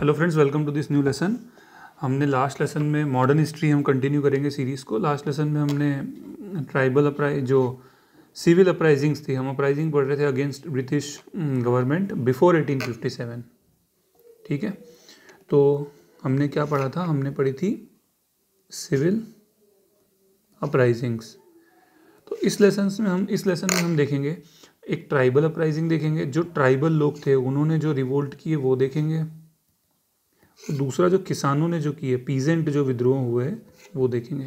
hello friends welcome to this new lesson हमने last lesson में modern history हम continue करेंगे सीरीज़ को लास्ट लेसन में हमने ट्राइबल अपराइ जो सिविल अपराइजिंग्स थी हम अपराइजिंग पढ़ रहे थे अगेंस्ट ब्रिटिश गवर्नमेंट बिफोर 1857 ठीक है तो हमने क्या पढ़ा था हमने पढ़ी थी सिविल अपराइजिंग्स तो इस लेसन में हम इस लेसन में हम देखेंगे एक ट्राइबल अपराइजिंग देखेंगे जो ट्राइबल लोग थे उन्होंने जो रिवोल्ट किए वो देखेंगे दूसरा जो किसानों ने जो किए पीजेंट जो विद्रोह हुए वो देखेंगे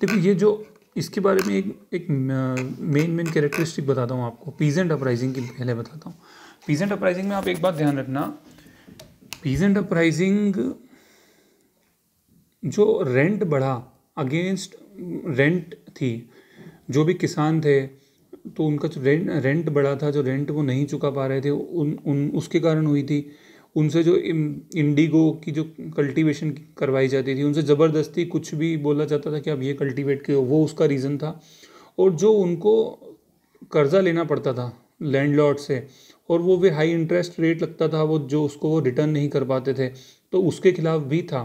देखो ये जो इसके बारे में एक एक मेन मेन कैरेक्टरिस्टिक बताता हूँ आपको पीजेंट अपराइजिंग की पहले बताता हूँ पीजेंट अपराइजिंग में आप एक बात ध्यान रखना पीजेंट अपराइजिंग जो रेंट बढ़ा अगेंस्ट रेंट थी जो भी किसान थे तो उनका जो रेंट रेंट बढ़ा था जो रेंट वो नहीं चुका पा रहे थे उन उन उसके कारण हुई थी उनसे जो इंडिगो की जो कल्टीवेशन करवाई जाती थी उनसे ज़बरदस्ती कुछ भी बोला जाता था कि आप ये कल्टीवेट किए वो उसका रीज़न था और जो उनको कर्ज़ा लेना पड़ता था लैंडलॉर्ड से और वो भी हाई इंटरेस्ट रेट लगता था वो जो उसको वो रिटर्न नहीं कर पाते थे तो उसके खिलाफ भी था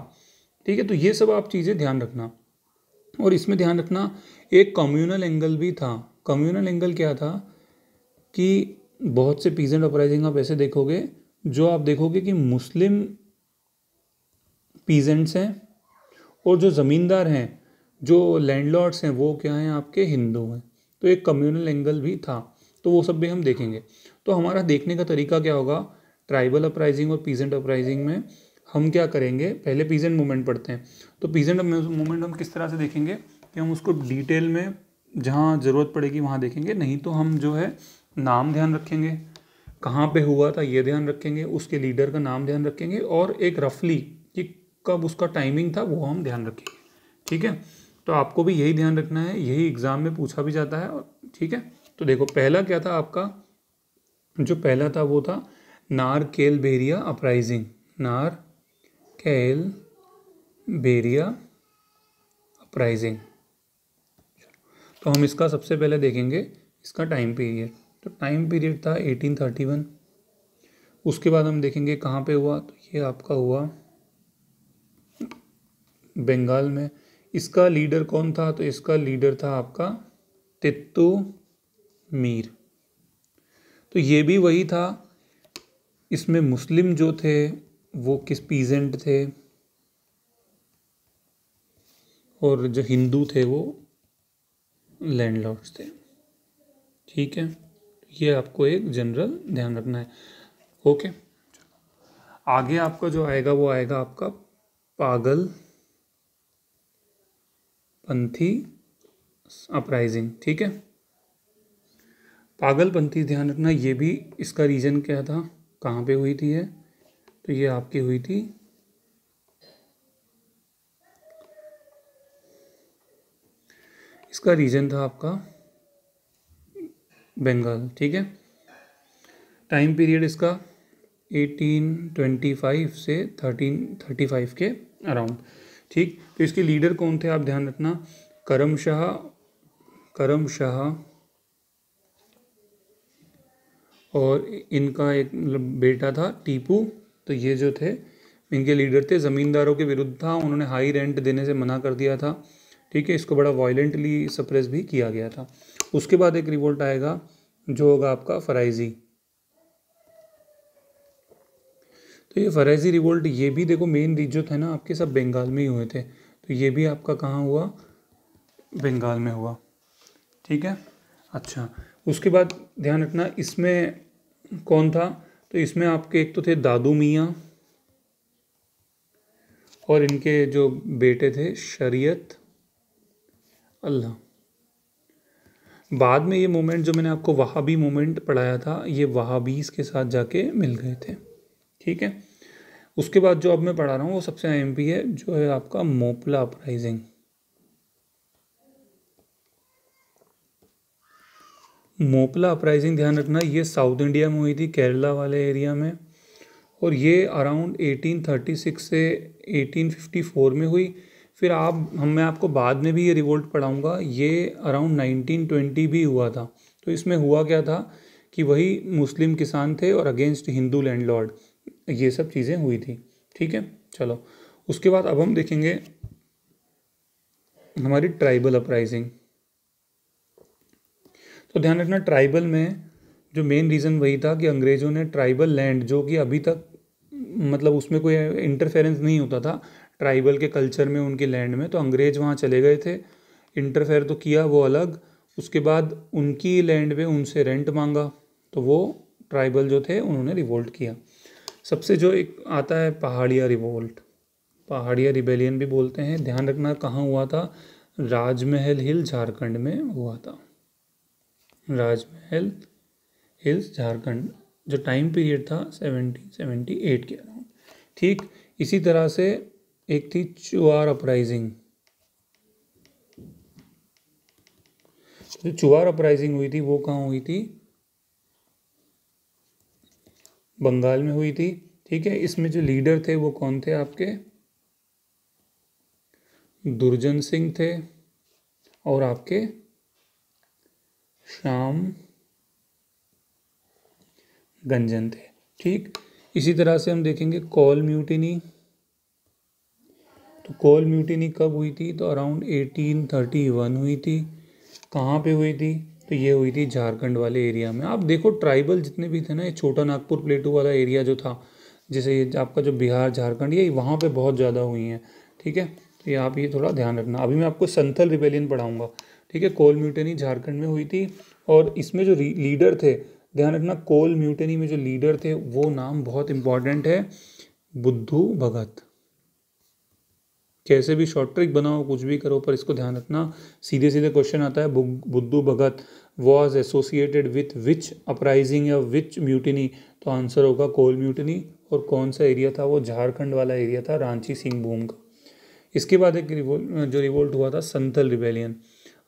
ठीक है तो ये सब आप चीज़ें ध्यान रखना और इसमें ध्यान रखना एक कम्युनल एंगल भी था कम्युनल एंगल क्या था कि बहुत से पीजेंट अपराइजिंग आप ऐसे देखोगे जो आप देखोगे कि मुस्लिम पीजेंट्स हैं और जो ज़मींदार हैं जो लैंडलॉर्ड्स हैं वो क्या हैं आपके हिंदू हैं तो एक कम्युनल एंगल भी था तो वो सब भी हम देखेंगे तो हमारा देखने का तरीका क्या होगा ट्राइबल अपराइजिंग और पीजेंट अपराइजिंग में हम क्या करेंगे पहले पीजेंट मूवमेंट पढ़ते हैं तो पीजेंट मूवमेंट हम किस तरह से देखेंगे कि हम उसको डिटेल में जहाँ ज़रूरत पड़ेगी वहाँ देखेंगे नहीं तो हम जो है नाम ध्यान रखेंगे कहाँ पे हुआ था ये ध्यान रखेंगे उसके लीडर का नाम ध्यान रखेंगे और एक रफली कि कब उसका टाइमिंग था वो हम ध्यान रखेंगे ठीक है तो आपको भी यही ध्यान रखना है यही एग्ज़ाम में पूछा भी जाता है ठीक है तो देखो पहला क्या था आपका जो पहला था वो था नार केल बेरिया अपराइजिंग नार केल बेरिया अपराइजिंग तो हम इसका सबसे पहले देखेंगे इसका टाइम पीरियड तो टाइम पीरियड था 1831 उसके बाद हम देखेंगे कहाँ पे हुआ तो ये आपका हुआ बंगाल में इसका लीडर कौन था तो इसका लीडर था आपका तित्तू मीर तो ये भी वही था इसमें मुस्लिम जो थे वो किस पीजेंट थे और जो हिंदू थे वो लैंडलॉर्ड्स थे ठीक है ये आपको एक जनरल ध्यान रखना है ओके आगे आपका जो आएगा वो आएगा आपका पागल पंथी अपराइजिंग ठीक है पागलपंथी ध्यान रखना ये भी इसका रीजन क्या था कहाँ पे हुई थी है तो ये आपकी हुई थी इसका रीजन था आपका बंगाल ठीक है टाइम पीरियड इसका 1825 से 1335 के अराउंड ठीक तो इसके लीडर कौन थे आप ध्यान रखना करम शाह करम शाह और इनका एक मतलब बेटा था टीपू तो ये जो थे इनके लीडर थे ज़मींदारों के विरुद्ध था उन्होंने हाई रेंट देने से मना कर दिया था ठीक है इसको बड़ा वायलेंटली सप्रेस भी किया गया था उसके बाद एक रिवोल्ट आएगा जो होगा आपका फराइजी तो ये फराइजी रिवोल्ट ये भी देखो मेन जो थे ना आपके सब बंगाल में ही हुए थे तो ये भी आपका कहाँ हुआ बंगाल में हुआ ठीक है अच्छा उसके बाद ध्यान रखना इसमें कौन था तो इसमें आपके एक तो थे दादू मियाँ और इनके जो बेटे थे शरीयत अल्लाह बाद में ये मोमेंट जो मैंने आपको वहाबी मोमेंट पढ़ाया था ये वहाबीज़ के साथ जाके मिल गए थे ठीक है उसके बाद जो अब मैं पढ़ा रहा हूँ वो सबसे अहम भी है जो है आपका मोपला अपराइजिंग मोपला अपराइजिंग ध्यान रखना ये साउथ इंडिया में हुई थी केरला वाले एरिया में और ये अराउंड 1836 से 1854 में हुई फिर आप हम मैं आपको बाद में भी ये रिवोल्ट पढ़ाऊँगा ये अराउंड नाइनटीन ट्वेंटी भी हुआ था तो इसमें हुआ क्या था कि वही मुस्लिम किसान थे और अगेंस्ट हिंदू लैंडलॉर्ड ये सब चीज़ें हुई थी ठीक है चलो उसके बाद अब हम देखेंगे हमारी ट्राइबल अपराइजिंग तो ध्यान रखना ट्राइबल में जो मेन रीज़न वही था कि अंग्रेज़ों ने ट्राइबल लैंड जो कि अभी तक मतलब उसमें कोई इंटरफेरेंस नहीं होता था ट्राइबल के कल्चर में उनके लैंड में तो अंग्रेज वहाँ चले गए थे इंटरफेयर तो किया वो अलग उसके बाद उनकी लैंड में उनसे रेंट मांगा तो वो ट्राइबल जो थे उन्होंने रिवोल्ट किया सबसे जो एक आता है पहाड़िया रिवोल्ट पहाड़िया रिबेलियन भी बोलते हैं ध्यान रखना कहाँ हुआ था राजमहल हिल झारखंड में हुआ था राजमहल हिल्स झारखंड जो टाइम पीरियड था सेवनटीन सेवेंटी एट के अराउंड ठीक इसी तरह से एक थी चुआर अपराइजिंग जो चुआर अपराइजिंग हुई थी वो कहाँ हुई थी बंगाल में हुई थी ठीक है इसमें जो लीडर थे वो कौन थे आपके दुर्जन सिंह थे और आपके श्याम गंजन थे ठीक इसी तरह से हम देखेंगे कॉल म्यूटिनी तो कोल म्यूटिनी कब हुई थी तो अराउंड 1831 हुई थी कहाँ पे हुई थी तो ये हुई थी झारखंड वाले एरिया में आप देखो ट्राइबल जितने भी थे ना ये छोटा नागपुर प्लेटू वाला एरिया जो था जैसे ये आपका जो बिहार झारखंड ये वहाँ पे बहुत ज़्यादा हुई हैं ठीक है तो ये आप ये थोड़ा ध्यान रखना अभी मैं आपको संथल रिवेलियन पढ़ाऊँगा ठीक है कोल म्यूटनी झारखंड में हुई थी और इसमें जो लीडर थे ध्यान रखना कोल म्यूटनी में जो लीडर थे वो नाम बहुत इम्पॉर्टेंट है बुद्धू भगत कैसे भी शॉर्ट ट्रिक बनाओ कुछ भी करो पर इसको ध्यान रखना सीधे सीधे क्वेश्चन आता है Buddhu Bhagat was associated with which uprising या विच म्यूटिनी तो आंसर होगा कोल म्यूटिनी और कौन सा एरिया था वो झारखंड वाला एरिया था रांची सिंहभूम का इसके बाद एक रिवोल्ट जो रिवोल्ट हुआ था संथल रिवेलियन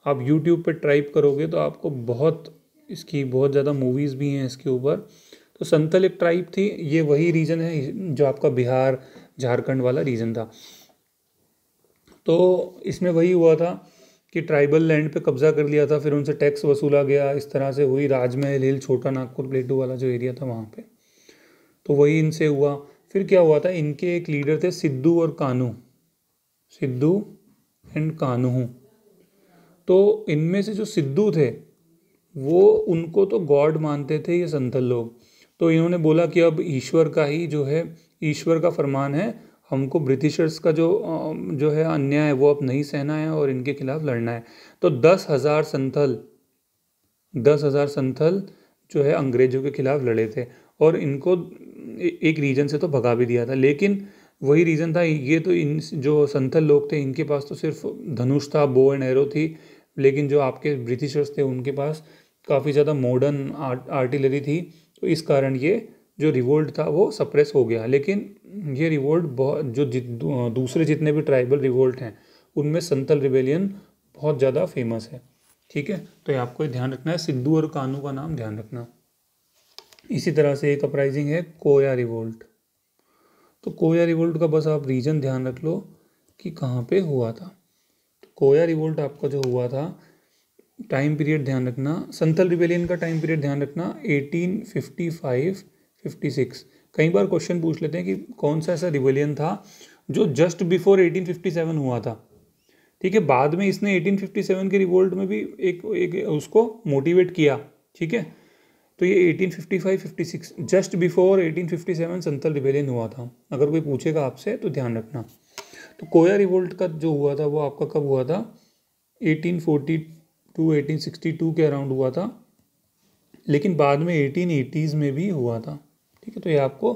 आप यूट्यूब पर ट्राइप करोगे तो आपको बहुत इसकी बहुत ज़्यादा मूवीज़ भी हैं इसके ऊपर तो संथल एक ट्राइब थी ये वही रीजन है जो आपका बिहार झारखंड वाला रीजन था तो इसमें वही हुआ था कि ट्राइबल लैंड पे कब्जा कर लिया था फिर उनसे टैक्स वसूला गया इस तरह से हुई राजमहल हिल छोटा नागपुर प्लेटू वाला जो एरिया था वहाँ पे तो वही इनसे हुआ फिर क्या हुआ था इनके एक लीडर थे सिद्धू और कानू सिद्धू एंड कानू तो इनमें से जो सिद्धू थे वो उनको तो गॉड मानते थे ये संथल लोग तो इन्होंने बोला कि अब ईश्वर का ही जो है ईश्वर का फरमान है हमको ब्रिटिशर्स का जो जो है अन्याय है वो अब नहीं सहना है और इनके खिलाफ लड़ना है तो दस हज़ार संथल दस हज़ार संथल जो है अंग्रेज़ों के खिलाफ लड़े थे और इनको एक रीजन से तो भगा भी दिया था लेकिन वही रीज़न था ये तो इन जो संथल लोग थे इनके पास तो सिर्फ धनुष था बो एंड एरो थी लेकिन जो आपके ब्रिटिशर्स थे उनके पास काफ़ी ज़्यादा मॉडर्न आर्ट आर्टिलरी थी तो इस कारण ये जो रिवोल्ट था वो सप्रेस हो गया लेकिन ये रिवोल्ट बहुत जो दूसरे जितने भी ट्राइबल रिवोल्ट हैं उनमें संतल रिवेलियन बहुत ज़्यादा फेमस है ठीक है तो ये आपको ध्यान रखना है सिद्धू और कानू का नाम ध्यान रखना इसी तरह से एक अपराइजिंग है कोया रिवोल्ट तो कोया रिवोल्ट का बस आप रीजन ध्यान रख लो कि कहाँ पे हुआ था तो कोया रिवोल्ट आपका जो हुआ था टाइम पीरियड ध्यान रखना संथल रिवेलियन का टाइम पीरियड ध्यान रखना 1855 फिफ्टी सिक्स कई बार क्वेश्चन पूछ लेते हैं कि कौन सा ऐसा रिवेलियन था जो जस्ट बिफोर 1857 हुआ था ठीक है बाद में इसने 1857 के रिवोल्ट में भी एक, एक उसको मोटिवेट किया ठीक है तो ये 1855 56 जस्ट बिफोर 1857 संतल रिवेलियन हुआ था अगर कोई पूछेगा आपसे तो ध्यान रखना तो कोया रिवोल्ट का जो हुआ था वो आपका कब हुआ था 1842 1862 के अराउंड हुआ था लेकिन बाद में 1880s में भी हुआ था ठीक है तो ये आपको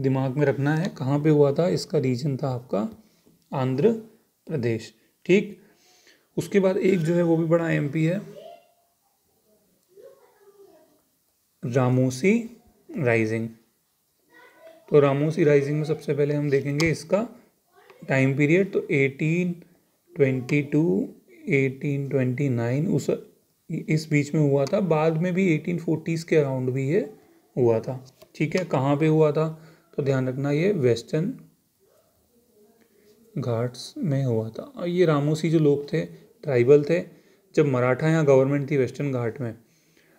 दिमाग में रखना है कहाँ पे हुआ था इसका रीजन था आपका आंध्र प्रदेश ठीक उसके बाद एक जो है वो भी बड़ा एमपी है रामोसी राइजिंग तो रामोसी राइजिंग में सबसे पहले हम देखेंगे इसका टाइम पीरियड तो 1822 1829 उस इस बीच में हुआ था बाद में भी 1840s के अराउंड भी है हुआ था ठीक है कहाँ पे हुआ था तो ध्यान रखना ये वेस्टर्न घाट्स में हुआ था और ये रामोसी जो लोग थे ट्राइबल थे जब मराठा यहाँ गवर्नमेंट थी वेस्टर्न घाट में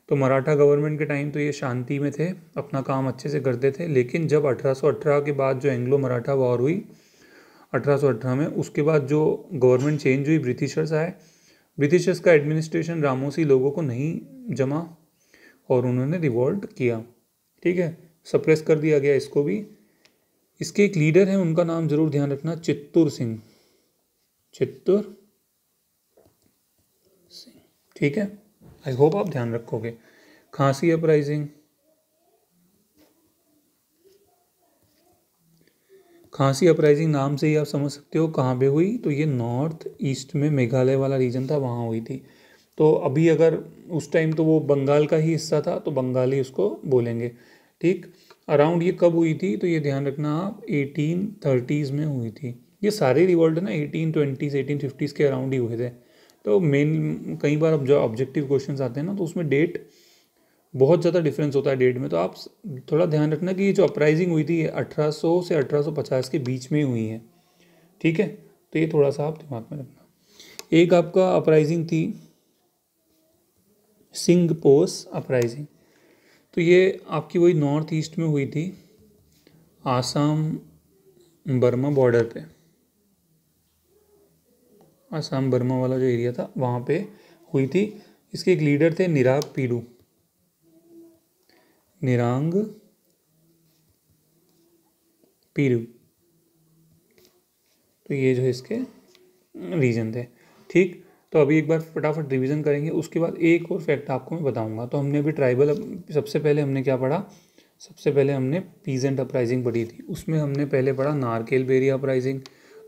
तो मराठा गवर्नमेंट के टाइम तो ये शांति में थे अपना काम अच्छे से करते थे लेकिन जब 1818 के बाद जो एंग्लो मराठा वॉर हुई 1818 में उसके बाद जो गवर्नमेंट चेंज हुई ब्रिटिशर्स आए ब्रिटिशर्स का एडमिनिस्ट्रेशन रामोसी लोगों को नहीं जमा और उन्होंने रिवॉल्ट किया ठीक है सप्रेस कर दिया गया इसको भी इसके एक लीडर हैं उनका नाम जरूर ध्यान रखना चित्तूर सिंह चित्तूर सिंह ठीक है आई होप आप ध्यान रखोगे खांसी अपराइजिंग खांसी अपराइजिंग नाम से ही आप समझ सकते हो कहाँ पे हुई तो ये नॉर्थ ईस्ट में मेघालय वाला रीजन था वहाँ हुई थी तो अभी अगर उस टाइम तो वो बंगाल का ही हिस्सा था तो बंगाली उसको बोलेंगे ठीक अराउंड ये कब हुई थी तो ये ध्यान रखना आप एटीन थर्टीज़ में हुई थी ये सारे रिवॉल्ट ना एटीन ट्वेंटीज़ एटीन फिफ्टीज़ के अराउंड ही हुए थे तो मेन कई बार अब जो ऑब्जेक्टिव क्वेश्चन आते हैं ना तो उसमें डेट बहुत ज़्यादा डिफरेंस होता है डेट में तो आप थोड़ा ध्यान रखना कि ये जो अपराइजिंग हुई थी ये अठारह से अठारह के बीच में हुई है ठीक है तो ये थोड़ा सा आप दिमाग में रखना एक आपका अपराइजिंग थी सिंग पोस अपराइजिंग तो ये आपकी वही नॉर्थ ईस्ट में हुई थी आसाम बर्मा बॉर्डर पे आसाम बर्मा वाला जो एरिया था वहाँ पे हुई थी इसके एक लीडर थे निराग पीडू निरांग पीडू तो ये जो इसके रीजन थे ठीक तो अभी एक बार फटाफट रिवीजन करेंगे उसके बाद एक और फैक्ट आपको मैं बताऊंगा तो हमने अभी ट्राइबल सबसे पहले हमने क्या पढ़ा सबसे पहले हमने पीजेंट अपराइजिंग पढ़ी थी उसमें हमने पहले पढ़ा नारकेल बेरिया अपराइजिंग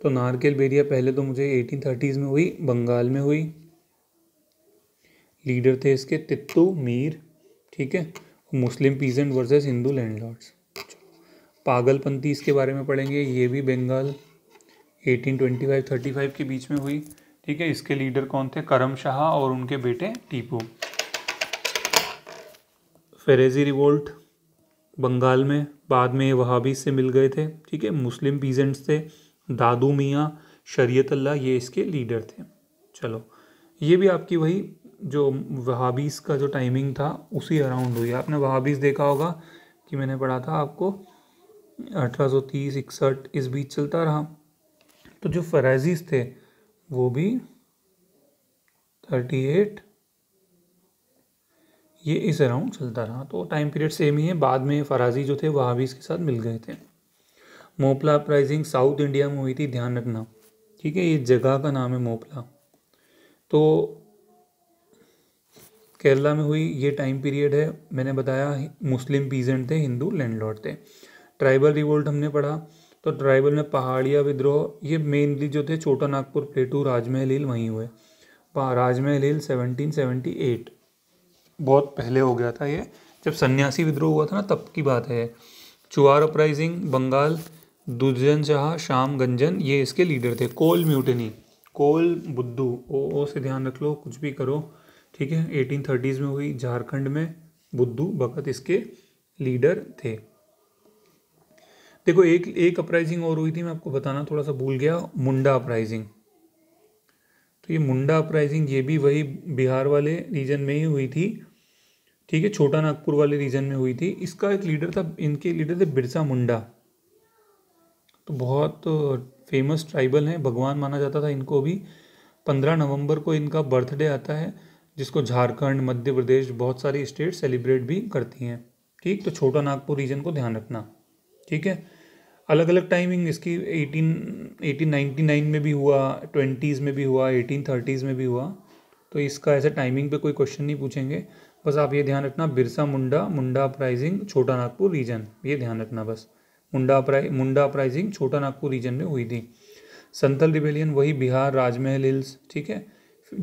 तो नारकेल बेरिया पहले तो मुझे एटीन थर्टीज़ में हुई बंगाल में हुई लीडर थे इसके तित्तू मीर ठीक है Muslim peasant versus Hindu landlords Pagalpanthi इसके बारे में पढ़ेंगे ये भी बंगाल 1825-35 के बीच में हुई ठीक है इसके लीडर कौन थे करम शाह और उनके बेटे टीपू फेरेजी रिवोल्ट बंगाल में बाद में वहाबी से मिल गए थे ठीक है मुस्लिम पीजेंट्स थे दादू मियाँ शरीत अल्लाह ये इसके लीडर थे चलो ये भी आपकी वही जो वहाबीस का जो टाइमिंग था उसी अराउंड हुई आपने वहाबीस देखा होगा कि मैंने पढ़ा था आपको 1830 इकसठ इस बीच चलता रहा तो जो फराजीज़ थे वो भी थर्टी एट ये इस अराउंड चलता रहा तो टाइम पीरियड सेम ही है बाद में फराजी जो थे वहाँ भी इसके साथ मिल गए थे मोपला अपराइजिंग साउथ इंडिया में हुई थी ध्यान रखना ठीक है ये जगह का नाम है मोपला तो केरला में हुई ये टाइम पीरियड है मैंने बताया मुस्लिम पीजेंट थे हिंदू लैंडलॉर्ड थे ट्राइबल रिवोल्ट हमने पढ़ा तो ट्राइबल में पहाड़िया विद्रोह ये मेनली जो थे छोटा नागपुर प्लेटू राजमहल हिल वहीं हुए राजमहल हिल एट बहुत पहले हो गया था ये जब सन्यासी विद्रोह हुआ था ना तब की बात है चुआर अपराइजिंग बंगाल दुर्जन शाह शाम गंजन ये इसके लीडर थे कोल म्यूटनी कोल बुद्धू ओ ओ से ध्यान रख लो कुछ भी करो ठीक है एटीन थर्टीज़ में हुई झारखंड में बुद्धू भगत इसके लीडर थे देखो एक एक अपराइजिंग और हुई थी मैं आपको बताना थोड़ा सा भूल गया मुंडा अपराइजिंग तो ये मुंडा अपराइजिंग ये भी वही बिहार वाले रीजन में ही हुई थी ठीक है छोटा नागपुर वाले रीजन में हुई थी इसका एक लीडर था इनके लीडर थे बिरसा मुंडा तो बहुत फेमस ट्राइबल हैं भगवान माना जाता था इनको भी पंद्रह नवंबर को इनका बर्थडे आता है जिसको झारखंड मध्य प्रदेश बहुत सारी स्टेट सेलिब्रेट भी करती हैं ठीक तो छोटा नागपुर रीजन को ध्यान रखना ठीक है अलग अलग टाइमिंग इसकी 18 नाइन में भी हुआ ट्वेंटीज़ में भी हुआ थर्टीज़ में भी हुआ तो इसका ऐसे टाइमिंग पे कोई क्वेश्चन नहीं पूछेंगे बस आप ये ध्यान रखना बिरसा मुंडा मुंडा अपराइजिंग छोटा नागपुर रीजन ये ध्यान रखना बस मुंडा अपराइ मुंडा अपराइजिंग छोटा नागपुर रीजन में हुई थी संथल रिबेलियन वही बिहार राजमहल हिल्स ठीक है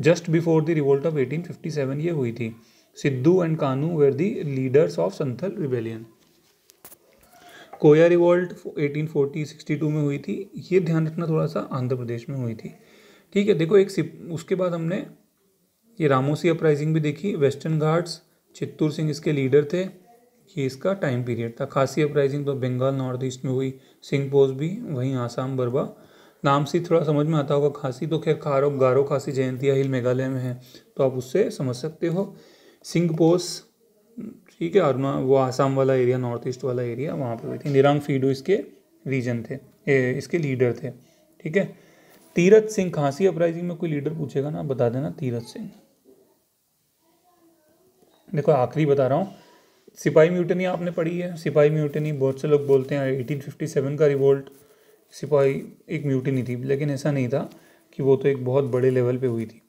just before the revolt of 1857 ये हुई थी Sidhu and Kanhu were the leaders of Santhal rebellion Koya revolt 1840 62 में हुई थी ये ध्यान रखना थोड़ा सा आंध्र प्रदेश में हुई थी ठीक है देखो एक सिप उसके बाद हमने ये रामोसी अपराइजिंग भी देखी वेस्टर्न घाट्स चित्तूर सिंह इसके लीडर थे ये इसका टाइम पीरियड था खासी अपराइजिंग तो बंगाल नॉर्थ ईस्ट में हुई सिंह पोज भी वहीं आसाम बरबा नाम से थोड़ा समझ में आता होगा खासी तो खैर खारो गारो खासी जयंतिया हिल मेघालय में है तो आप उससे समझ सकते हो सिंह पोस ठीक है और वो आसाम वाला एरिया नॉर्थ ईस्ट वाला एरिया वहाँ पर हुई थी निरांग फीडो इसके रीजन थे ए, इसके लीडर थे ठीक है तीरथ सिंह खांसी अपराइजिंग में कोई लीडर पूछेगा ना बता देना तीरथ सिंह देखो आखिरी बता रहा हूँ सिपाही म्यूटनी आपने पढ़ी है सिपाही म्यूटनी बहुत से लोग बोलते हैं 1857 का रिवोल्ट सिपाही एक म्यूटनी थी लेकिन ऐसा नहीं था कि वो तो एक बहुत बड़े लेवल पे हुई थी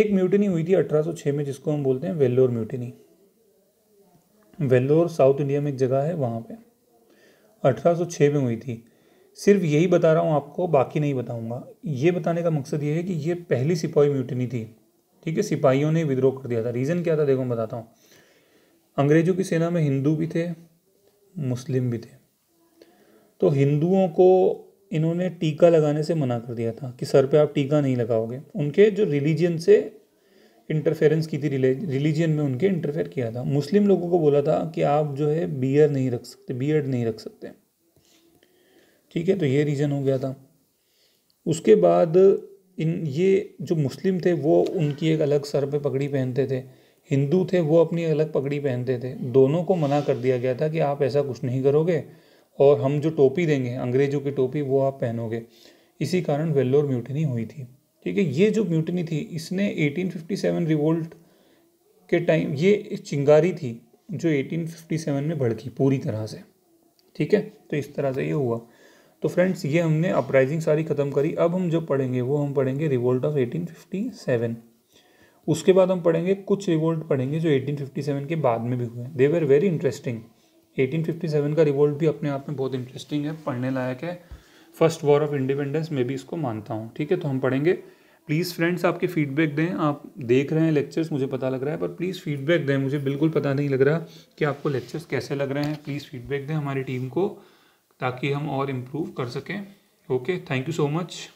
एक म्यूटनी हुई थी 1806 में जिसको हम बोलते हैं Vellore mutiny Vellore south India में एक जगह है वहाँ पे 1806 में हुई थी सिर्फ यही बता रहा हूँ आपको बाकी नहीं बताऊँगा ये बताने का मकसद ये है कि ये पहली सिपाही म्यूटनी थी ठीक है सिपाहियों ने विद्रोह कर दिया था रीज़न क्या था देखो मैं बताता हूँ अंग्रेज़ों की सेना में हिंदू भी थे मुस्लिम भी थे तो हिंदुओं को इन्होंने टीका लगाने से मना कर दिया था कि सर पे आप टीका नहीं लगाओगे उनके जो रिलीजन से इंटरफेरेंस की थी रिलीजन में उनके इंटरफेयर किया था मुस्लिम लोगों को बोला था कि आप जो है बियर नहीं रख सकते बियर्ड नहीं रख सकते ठीक है तो ये रीज़न हो गया था उसके बाद इन ये जो मुस्लिम थे वो उनकी एक अलग सर पे पगड़ी पहनते थे हिंदू थे वो अपनी अलग पगड़ी पहनते थे दोनों को मना कर दिया गया था कि आप ऐसा कुछ नहीं करोगे और हम जो टोपी देंगे अंग्रेज़ों की टोपी वो आप पहनोगे इसी कारण वेल्लोर म्यूटनी हुई थी ठीक है ये जो म्यूटनी थी इसने 1857 रिवोल्ट के टाइम ये चिंगारी थी जो 1857 में भड़की पूरी तरह से ठीक है तो इस तरह से ये हुआ तो फ्रेंड्स ये हमने अपराइजिंग सारी ख़त्म करी अब हम जो पढ़ेंगे वो हम पढ़ेंगे रिवोल्ट ऑफ 1857 उसके बाद हम पढ़ेंगे कुछ रिवोल्ट पढ़ेंगे जो 1857 के बाद में भी हुए दे वर वेरी इंटरेस्टिंग 1857 का रिवोल्ट भी अपने आप में बहुत इंटरेस्टिंग है पढ़ने लायक है फर्स्ट वॉर ऑफ इंडिपेंडेंस मैं भी इसको मानता हूँ ठीक है तो हम पढ़ेंगे प्लीज़ फ्रेंड्स आपके फीडबैक दें आप देख रहे हैं लेक्चर्स मुझे पता लग रहा है पर प्लीज़ फीडबैक दें मुझे बिल्कुल पता नहीं लग रहा कि आपको लेक्चर्स कैसे लग रहे हैं प्लीज़ फीडबैक दें हमारी टीम को ताकि हम और इम्प्रूव कर सकें okay thank you so much